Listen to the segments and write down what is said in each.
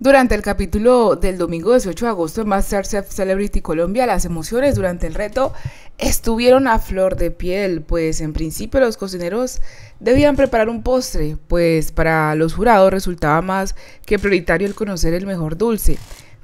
Durante el capítulo del domingo 18 de agosto en MasterChef Celebrity Colombia, las emociones durante el reto estuvieron a flor de piel, pues en principio los cocineros debían preparar un postre, pues para los jurados resultaba más que prioritario el conocer el mejor dulce.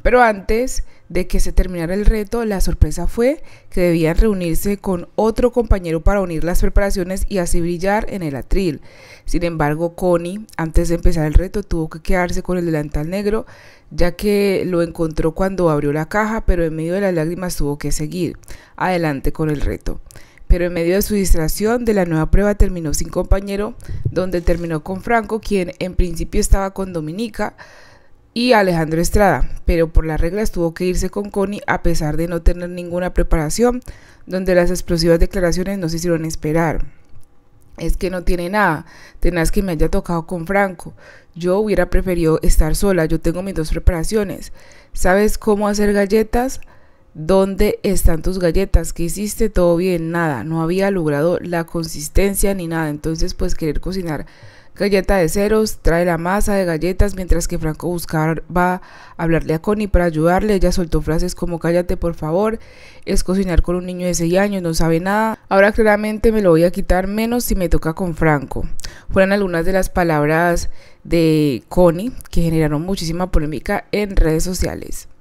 Pero antes de que se terminara el reto, la sorpresa fue que debían reunirse con otro compañero para unir las preparaciones y así brillar en el atril. Sin embargo, Connie, antes de empezar el reto, tuvo que quedarse con el delantal negro, ya que lo encontró cuando abrió la caja, pero en medio de las lágrimas tuvo que seguir adelante con el reto pero en medio de su distracción de la nueva prueba terminó sin compañero, donde terminó con Franco, quien en principio estaba con Dominica, y Alejandro Estrada, pero por las reglas tuvo que irse con Connie a pesar de no tener ninguna preparación, donde las explosivas declaraciones no se hicieron esperar. Es que no tiene nada, tenaz que me haya tocado con Franco. Yo hubiera preferido estar sola, yo tengo mis dos preparaciones. ¿Sabes cómo hacer galletas? ¿Dónde están tus galletas? ¿Qué hiciste? Todo bien, nada. No había logrado la consistencia ni nada. Entonces, pues querer cocinar Galleta de ceros, trae la masa de galletas mientras que Franco Buscar va a hablarle a Connie para ayudarle. Ella soltó frases como cállate por favor, es cocinar con un niño de 6 años, no sabe nada. Ahora claramente me lo voy a quitar menos si me toca con Franco. Fueron algunas de las palabras de Connie que generaron muchísima polémica en redes sociales.